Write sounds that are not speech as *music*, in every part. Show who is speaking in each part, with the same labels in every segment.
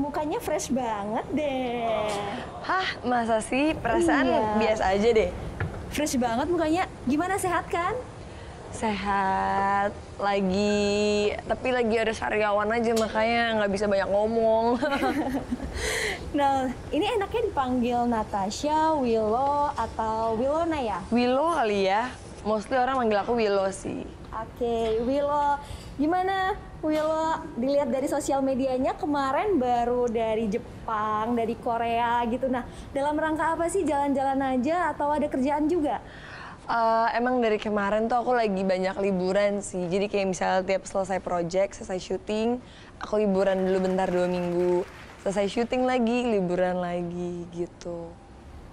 Speaker 1: mukanya fresh banget deh. Hah, masa
Speaker 2: sih? Perasaan iya. biasa aja deh. Fresh banget mukanya. Gimana sehat kan? Sehat, lagi, tapi lagi ada sariawan aja makanya nggak bisa banyak ngomong. *laughs* nah, ini enaknya dipanggil
Speaker 1: Natasha, Willow, atau Wilona ya? Willow
Speaker 2: kali ya, mostly orang
Speaker 1: manggil aku Willow sih. Oke, okay, Willow. Gimana Willow dilihat dari sosial medianya kemarin baru dari Jepang, dari Korea gitu. Nah, dalam rangka apa sih jalan-jalan aja atau ada kerjaan juga?
Speaker 2: Uh, emang dari kemarin tuh aku lagi banyak liburan sih. Jadi kayak misalnya tiap selesai project, selesai syuting, aku liburan dulu bentar dua minggu. Selesai syuting lagi, liburan lagi gitu.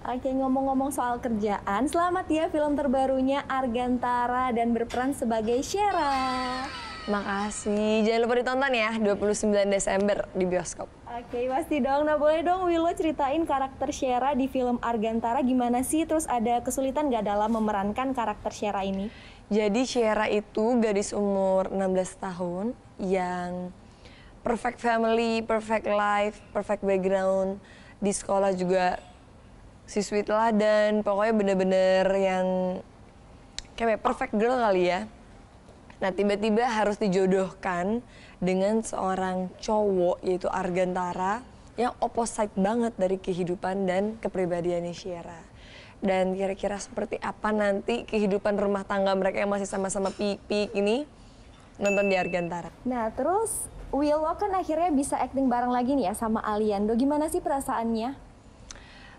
Speaker 1: Oke, ngomong-ngomong soal kerjaan, selamat ya film terbarunya Argantara
Speaker 2: dan berperan sebagai Shera. Makasih. Jangan lupa ditonton ya 29 Desember di bioskop.
Speaker 1: Oke, pasti
Speaker 2: dong. Nah, boleh dong Willow ceritain karakter Shera
Speaker 1: di film Argantara gimana sih? Terus ada kesulitan gak dalam memerankan karakter Shera ini?
Speaker 2: Jadi Shera itu gadis umur 16 tahun yang perfect family, perfect life, perfect background. Di sekolah juga siswi teladan, pokoknya bener-bener yang kayak perfect girl kali ya Nah tiba-tiba harus dijodohkan dengan seorang cowok yaitu Argentara yang opposite banget dari kehidupan dan kepribadiannya Shiera. Dan kira-kira seperti apa nanti kehidupan rumah tangga mereka yang masih sama-sama pipi ini nonton di Argentara
Speaker 1: Nah terus Willow kan akhirnya bisa acting bareng lagi nih ya sama Aliando. Gimana sih perasaannya?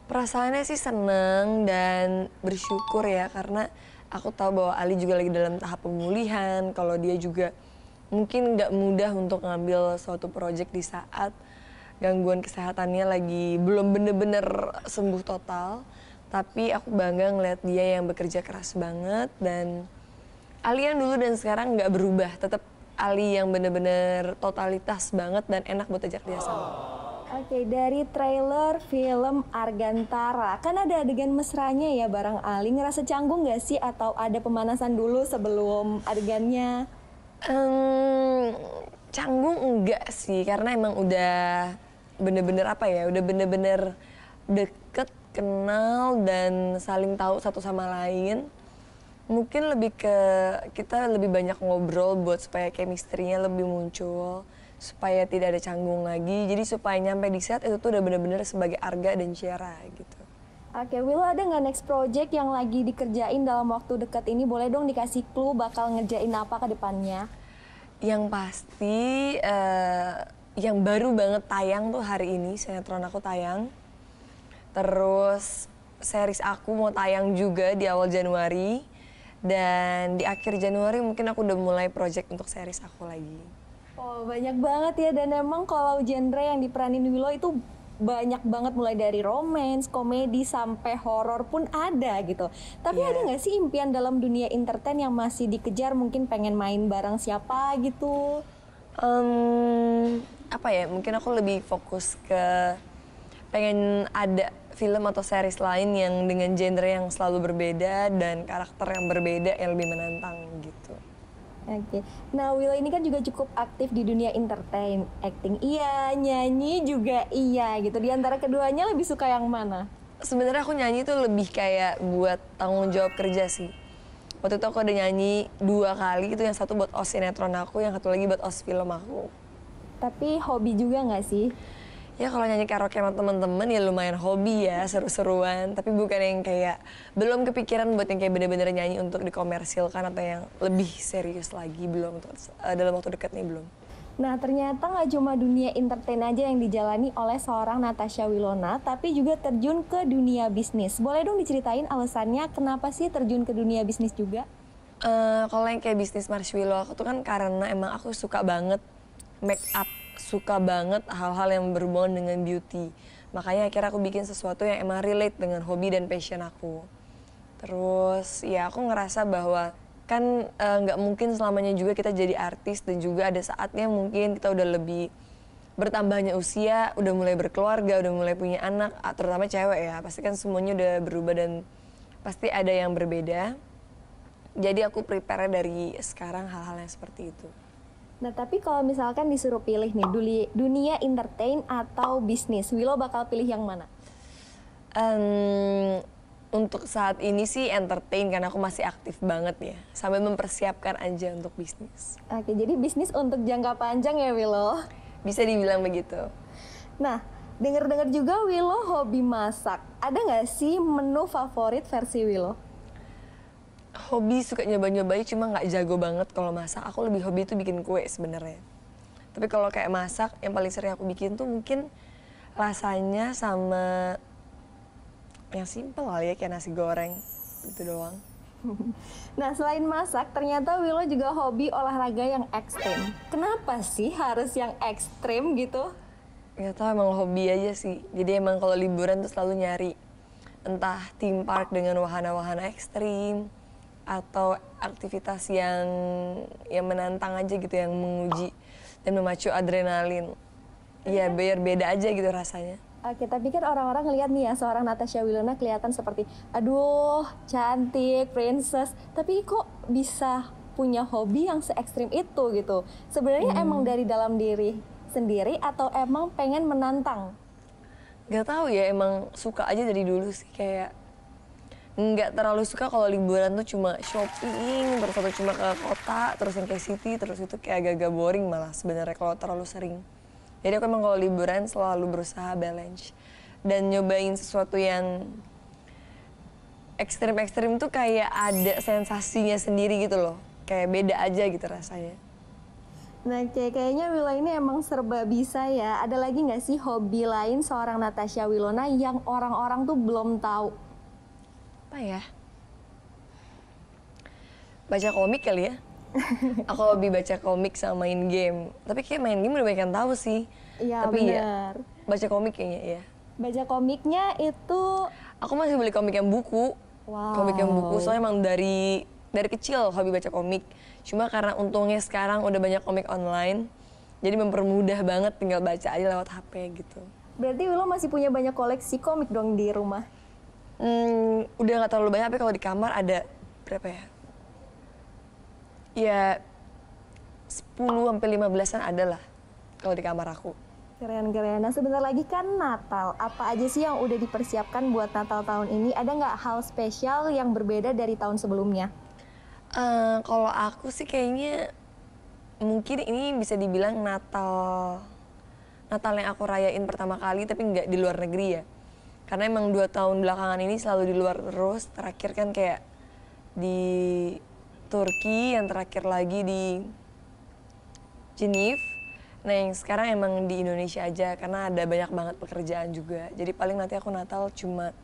Speaker 2: Perasaannya sih seneng dan bersyukur ya karena aku tahu bahwa Ali juga lagi dalam tahap pemulihan kalau dia juga mungkin nggak mudah untuk ngambil suatu proyek di saat gangguan kesehatannya lagi belum bener-bener sembuh total tapi aku bangga ngeliat dia yang bekerja keras banget dan Ali yang dulu dan sekarang nggak berubah tetap Ali yang bener-bener totalitas banget dan enak buat ajak dia sama.
Speaker 1: Oke, okay, dari trailer film Argantara, kan ada adegan mesranya ya barang Ali. Ngerasa canggung nggak sih atau ada pemanasan dulu
Speaker 2: sebelum adegannya? Um, canggung enggak sih, karena emang udah bener-bener apa ya, udah bener-bener deket, kenal, dan saling tahu satu sama lain. Mungkin lebih ke kita lebih banyak ngobrol buat supaya chemistry-nya lebih muncul supaya tidak ada canggung lagi jadi supaya nyampe di set itu tuh udah bener-bener sebagai Arga dan Ciara gitu
Speaker 1: Oke, Will ada nggak next project yang lagi dikerjain dalam waktu dekat ini? Boleh dong dikasih
Speaker 2: clue bakal ngerjain apa ke depannya? Yang pasti, uh, yang baru banget tayang tuh hari ini, sinetron aku tayang. Terus series aku mau tayang juga di awal Januari. Dan di akhir Januari mungkin aku udah mulai project untuk series aku lagi.
Speaker 1: Oh banyak banget ya dan emang kalau genre yang diperanin Willow itu banyak banget mulai dari romance, komedi sampai horor pun ada gitu. Tapi yeah. ada nggak sih impian dalam dunia entertain yang masih dikejar mungkin pengen main bareng siapa gitu? Um,
Speaker 2: apa ya? Mungkin aku lebih fokus ke pengen ada film atau series lain yang dengan genre yang selalu berbeda dan karakter yang berbeda yang lebih menantang gitu.
Speaker 1: Oke. Okay. Nah, Will ini kan juga cukup aktif di dunia entertain,
Speaker 2: acting iya, nyanyi juga iya gitu. Di antara keduanya lebih suka yang mana? Sebenarnya aku nyanyi tuh lebih kayak buat tanggung jawab kerja sih. Waktu itu aku udah nyanyi dua kali, itu yang satu buat os sinetron aku, yang satu lagi buat os film aku. Tapi hobi juga nggak sih? ya kalau nyanyi karaoke sama temen-temen ya lumayan hobi ya seru-seruan tapi bukan yang kayak belum kepikiran buat yang kayak bener-bener nyanyi untuk dikomersilkan atau yang lebih serius lagi belum untuk uh, eh, dalam waktu dekat nih belum
Speaker 1: Nah ternyata nggak cuma dunia entertain aja yang dijalani oleh seorang Natasha Wilona, tapi juga terjun ke dunia bisnis. Boleh dong diceritain alasannya kenapa sih terjun ke dunia bisnis juga?
Speaker 2: Uh, kalau yang kayak bisnis Marshwilo aku tuh kan karena emang aku suka banget make up suka banget hal-hal yang berhubungan dengan beauty. Makanya akhirnya aku bikin sesuatu yang emang relate dengan hobi dan passion aku. Terus ya aku ngerasa bahwa kan eh, nggak e, mungkin selamanya juga kita jadi artis dan juga ada saatnya mungkin kita udah lebih bertambahnya usia, udah mulai berkeluarga, udah mulai punya anak, ah, terutama cewek ya. Pasti kan semuanya udah berubah dan pasti ada yang berbeda. Jadi aku prepare dari sekarang hal-hal yang seperti itu.
Speaker 1: Nah, tapi kalau misalkan disuruh pilih nih dunia entertain atau bisnis, Willow bakal pilih yang mana?
Speaker 2: Um, untuk saat ini sih entertain karena aku masih aktif banget ya, sambil mempersiapkan aja untuk bisnis.
Speaker 1: Oke, jadi bisnis untuk jangka panjang ya Willow? Bisa
Speaker 2: dibilang begitu.
Speaker 1: Nah, dengar-dengar juga Willow hobi masak. Ada nggak sih menu
Speaker 2: favorit versi Willow? hobi suka nyoba-nyobain cuma nggak jago banget kalau masak aku lebih hobi itu bikin kue sebenarnya tapi kalau kayak masak yang paling sering aku bikin tuh mungkin rasanya sama yang simpel kali ya kayak nasi goreng itu doang *laughs* Nah selain masak,
Speaker 1: ternyata Willow juga hobi olahraga yang ekstrim. Kenapa sih harus yang ekstrim
Speaker 2: gitu? Gak tau emang hobi aja sih. Jadi emang kalau liburan tuh selalu nyari entah theme park dengan wahana-wahana ekstrim, atau aktivitas yang yang menantang aja gitu yang menguji dan memacu adrenalin. ya biar beda aja gitu rasanya.
Speaker 1: Oke, tapi kan orang-orang ngelihat nih ya seorang Natasha Wilona kelihatan seperti aduh cantik, princess, tapi kok bisa punya hobi yang se ekstrim itu gitu. Sebenarnya hmm. emang dari dalam diri sendiri atau emang pengen menantang?
Speaker 2: Gak tahu ya, emang suka aja dari dulu sih kayak nggak terlalu suka kalau liburan tuh cuma shopping terus atau cuma ke kota terus yang kayak city terus itu kayak agak-agak boring malah sebenarnya kalau terlalu sering jadi aku emang kalau liburan selalu berusaha balance dan nyobain sesuatu yang ekstrim-ekstrim tuh kayak ada sensasinya sendiri gitu loh kayak beda aja gitu rasanya
Speaker 1: Nah, kayak kayaknya Wila ini emang serba bisa ya. Ada lagi nggak sih hobi lain seorang Natasha Wilona yang orang-orang tuh belum tahu? apa
Speaker 2: ya? Baca komik kali ya. *laughs* Aku lebih baca komik sama main game. Tapi kayak main game udah banyak yang tahu sih.
Speaker 1: Iya, Tapi ya
Speaker 2: baca komik kayaknya ya.
Speaker 1: Baca komiknya itu
Speaker 2: aku masih beli komik yang buku.
Speaker 1: Wow. Komik yang buku. Soalnya
Speaker 2: emang dari dari kecil hobi baca komik. Cuma karena untungnya sekarang udah banyak komik online, jadi mempermudah banget tinggal baca aja lewat HP gitu.
Speaker 1: Berarti lo masih punya banyak koleksi komik dong di rumah?
Speaker 2: hmm, udah nggak terlalu banyak tapi kalau di kamar ada berapa ya ya 10 sampai 15-an ada lah kalau di kamar aku.
Speaker 1: Keren keren. Nah sebentar lagi kan Natal. Apa aja sih yang udah dipersiapkan buat Natal tahun ini? Ada nggak hal spesial yang berbeda dari tahun sebelumnya?
Speaker 2: Uh, kalau aku sih kayaknya mungkin ini bisa dibilang Natal Natal yang aku rayain pertama kali tapi nggak di luar negeri ya karena emang dua tahun belakangan ini selalu di luar terus terakhir kan kayak di Turki yang terakhir lagi di Geneva nah yang sekarang emang di Indonesia aja karena ada banyak banget pekerjaan juga jadi paling nanti aku Natal cuma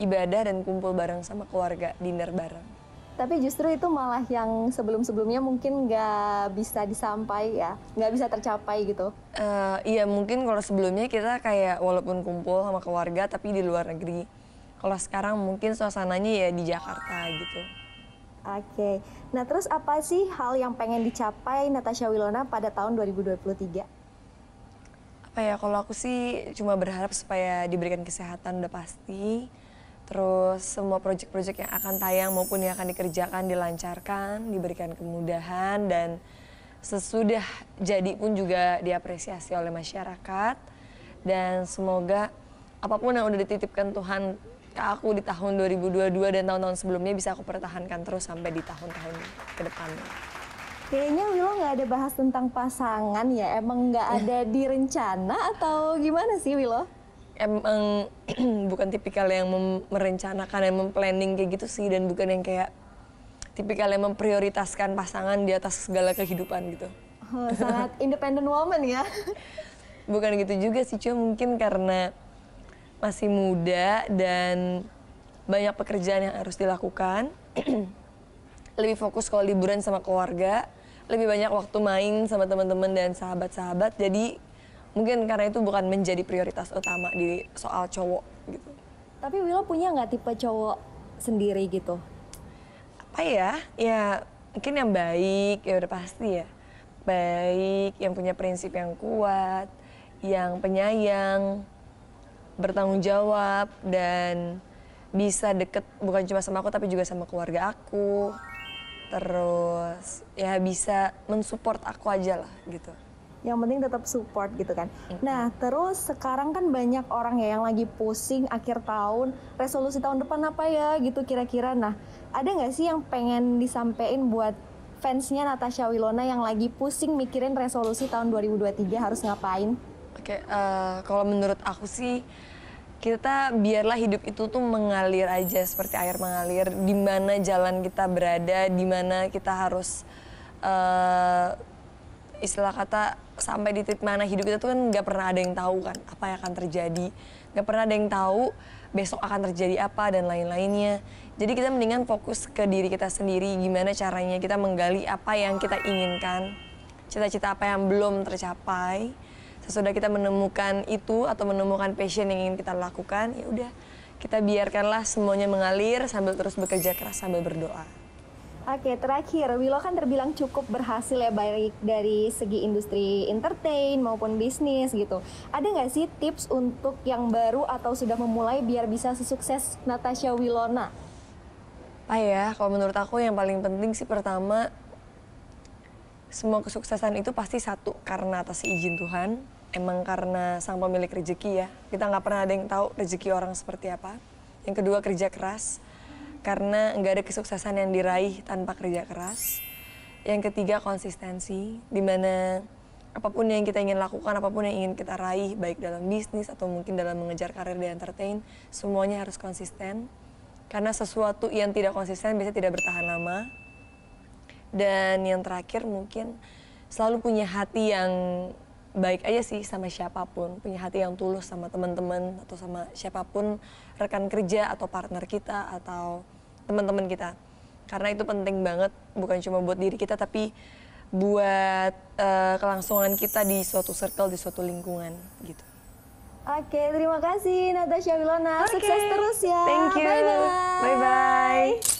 Speaker 2: ibadah dan kumpul bareng sama keluarga dinner bareng
Speaker 1: tapi justru itu malah yang sebelum-sebelumnya mungkin nggak bisa disampai ya, nggak bisa tercapai gitu.
Speaker 2: Uh, iya mungkin kalau sebelumnya kita kayak walaupun kumpul sama keluarga tapi di luar negeri. Kalau sekarang mungkin suasananya ya di Jakarta gitu. Oke, okay. nah terus
Speaker 1: apa sih hal yang pengen dicapai Natasha Wilona pada tahun 2023?
Speaker 2: Apa ya, kalau aku sih cuma berharap supaya diberikan kesehatan udah pasti, Terus semua proyek-proyek yang akan tayang maupun yang akan dikerjakan dilancarkan, diberikan kemudahan dan sesudah jadi pun juga diapresiasi oleh masyarakat dan semoga apapun yang udah dititipkan Tuhan ke aku di tahun 2022 dan tahun-tahun sebelumnya bisa aku pertahankan terus sampai di tahun-tahun ke depan.
Speaker 1: Kayaknya Willow nggak ada bahas tentang pasangan ya, emang nggak iya. ada di
Speaker 2: rencana atau gimana sih Willow? emang *clears throat* bukan tipikal yang merencanakan dan memplanning kayak gitu sih dan bukan yang kayak tipikal yang memprioritaskan pasangan di atas segala kehidupan gitu. Oh, sangat independent woman ya. *laughs* bukan gitu juga sih, cuma mungkin karena masih muda dan banyak pekerjaan yang harus dilakukan. *clears throat* lebih fokus kalau liburan sama keluarga, lebih banyak waktu main sama teman-teman dan sahabat-sahabat. Jadi mungkin karena itu bukan menjadi prioritas utama di soal cowok gitu tapi Willow
Speaker 1: punya nggak tipe cowok sendiri gitu
Speaker 2: apa ya ya mungkin yang baik ya udah pasti ya baik yang punya prinsip yang kuat yang penyayang bertanggung jawab dan bisa deket bukan cuma sama aku tapi juga sama keluarga aku terus ya bisa mensupport aku aja lah gitu yang penting tetap support gitu
Speaker 1: kan. Nah, terus sekarang kan banyak orang ya yang lagi pusing akhir tahun, resolusi tahun depan apa ya gitu kira-kira. Nah, ada nggak sih yang pengen disampaikan buat fansnya Natasha Wilona yang lagi pusing mikirin resolusi tahun 2023 harus ngapain?
Speaker 2: Oke, uh, kalau menurut aku sih kita biarlah hidup itu tuh mengalir aja seperti air mengalir. Di mana jalan kita berada, di mana kita harus uh, istilah kata sampai di titik mana hidup kita tuh kan nggak pernah ada yang tahu kan apa yang akan terjadi nggak pernah ada yang tahu besok akan terjadi apa dan lain-lainnya jadi kita mendingan fokus ke diri kita sendiri gimana caranya kita menggali apa yang kita inginkan cita-cita apa yang belum tercapai sesudah kita menemukan itu atau menemukan passion yang ingin kita lakukan ya udah kita biarkanlah semuanya mengalir sambil terus bekerja keras sambil berdoa
Speaker 1: Oke, terakhir, Willow kan terbilang cukup berhasil ya baik dari segi industri entertain maupun bisnis gitu. Ada nggak sih tips untuk yang baru atau sudah memulai biar bisa sesukses
Speaker 2: Natasha Wilona? Ah ya, kalau menurut aku yang paling penting sih pertama semua kesuksesan itu pasti satu karena atas izin Tuhan, emang karena sang pemilik rezeki ya. Kita nggak pernah ada yang tahu rezeki orang seperti apa. Yang kedua kerja keras, karena nggak ada kesuksesan yang diraih tanpa kerja keras. Yang ketiga konsistensi, di mana apapun yang kita ingin lakukan, apapun yang ingin kita raih, baik dalam bisnis atau mungkin dalam mengejar karir di entertain, semuanya harus konsisten. Karena sesuatu yang tidak konsisten bisa tidak bertahan lama. Dan yang terakhir mungkin selalu punya hati yang baik aja sih sama siapapun, punya hati yang tulus sama teman-teman atau sama siapapun rekan kerja atau partner kita atau teman-teman kita. Karena itu penting banget bukan cuma buat diri kita tapi buat uh, kelangsungan kita di suatu circle, di suatu lingkungan gitu.
Speaker 1: Oke, terima kasih Natasha Wilona. Okay. Sukses terus ya. Thank you.
Speaker 2: Bye-bye. Bye-bye.